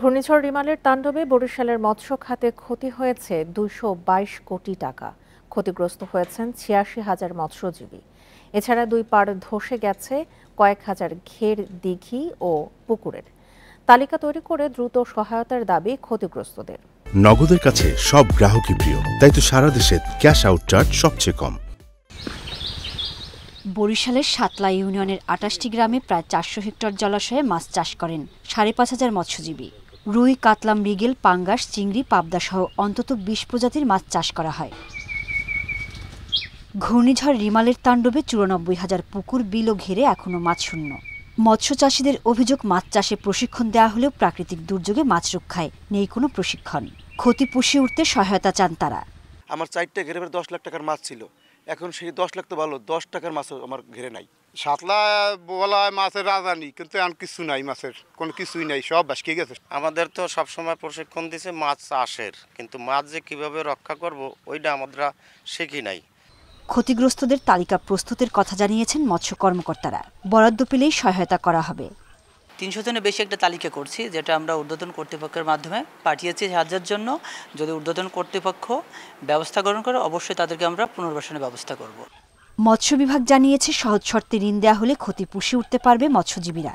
ঘূর্ণিঝড় রিমালের তাণ্ডবে বরিশালের মৎস্য খাতে ক্ষতি হয়েছে দুশো কোটি টাকা ক্ষতিগ্রস্ত হয়েছেন ছিয়াশি হাজার মৎস্যজীবী এছাড়া দুই পার ধসে গেছে কয়েক হাজার ঘের দিঘি ও পুকুরের তালিকা তৈরি করে দ্রুত সহায়তার দাবি ক্ষতিগ্রস্তদের নগদের কাছে সব গ্রাহকই প্রিয় তাই তো সারা দেশে ক্যাশ আউট চার্জ সবচেয়ে কম বরিশালের সাতলা ইউনিয়নের আটাশটি গ্রামে প্রায় চারশো হেক্টর জলাশয়ে মাছ চাষ করেন সাড়ে পাঁচ হাজার মৎস্যজীবী রুই কাতলা রিগেল পাঙ্গাস চিংড়ি পাবদা সহ অন্তত বিশ প্রজাতির মাছ চাষ করা হয় ঘূর্ণিঝড় রিমালের তাণ্ডবে চুরানব্বই হাজার পুকুর বিলও ঘেরে এখনও মাছ শূন্য মৎস্য চাষিদের অভিযোগ মাছ চাষে প্রশিক্ষণ দেওয়া হলেও প্রাকৃতিক দুর্যোগে মাছ রক্ষায় নেই কোনো প্রশিক্ষণ ক্ষতি পুষিয়ে উঠতে সহায়তা চান তারা আমার চারটে ঘেরে দশ লাখ টাকার মাছ ছিল এখন সেই দশ লাখ তো ভালো দশ টাকার মাছও আমার ঘেরে নাই সাতলা হয় মাছের রাজধানী কিন্তু এমন কিছু নাই মাছের কোনো কিছুই নাই সব ভাসকে গেছে আমাদের তো সব সময় প্রশিক্ষণ দিছে মাছ চাষের কিন্তু মাছ যে কীভাবে রক্ষা করব ওইটা আমরা শিখি নাই ক্ষতিগ্রস্তদের তালিকা প্রস্তুতের কথা জানিয়েছেন মৎস্য কর্মকর্তারা বরাদ্দ পেলেই সহায়তা করা হবে তিনশো জনের বেশি একটা তালিকা করছি যেটা আমরা ঊর্ধ্বতন কর্তৃপক্ষের মাধ্যমে পাঠিয়েছি সাহায্যের জন্য যদি ঊর্ধ্বতন কর্তৃপক্ষ ব্যবস্থা গ্রহণ করে অবশ্যই তাদেরকে আমরা পুনর্বাসনের ব্যবস্থা করব মৎস্য বিভাগ জানিয়েছে সহজ শর্তে ঋণ দেওয়া হলে ক্ষতি পুষে উঠতে পারবে মৎস্যজীবীরা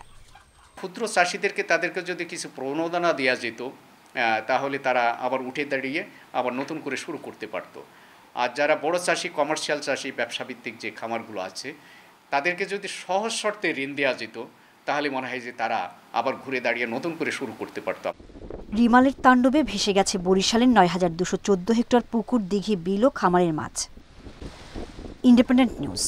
ক্ষুদ্র চাষিদেরকে তাদেরকে যদি কিছু প্রণোদনা দেওয়া যেত তাহলে তারা আবার উঠে দাঁড়িয়ে আবার নতুন করে শুরু করতে পারতো আর যারা বড় চাষি কমার্শিয়াল চাষি ব্যবসাভিত্তিক যে খামারগুলো আছে তাদেরকে যদি সহজ শর্তে ঋণ দেওয়া যেত তাহলে মনে হয় যে তারা আবার ঘুরে দাঁড়িয়ে নতুন করে শুরু করতে পারত রিমালের তাণ্ডবে ভেসে গেছে বরিশালের নয় হাজার দুশো চোদ্দ হেক্টর পুকুর দিঘি বিল ও খামারের মাছ ইন্ডিপেন্ডেন্ট নিউজ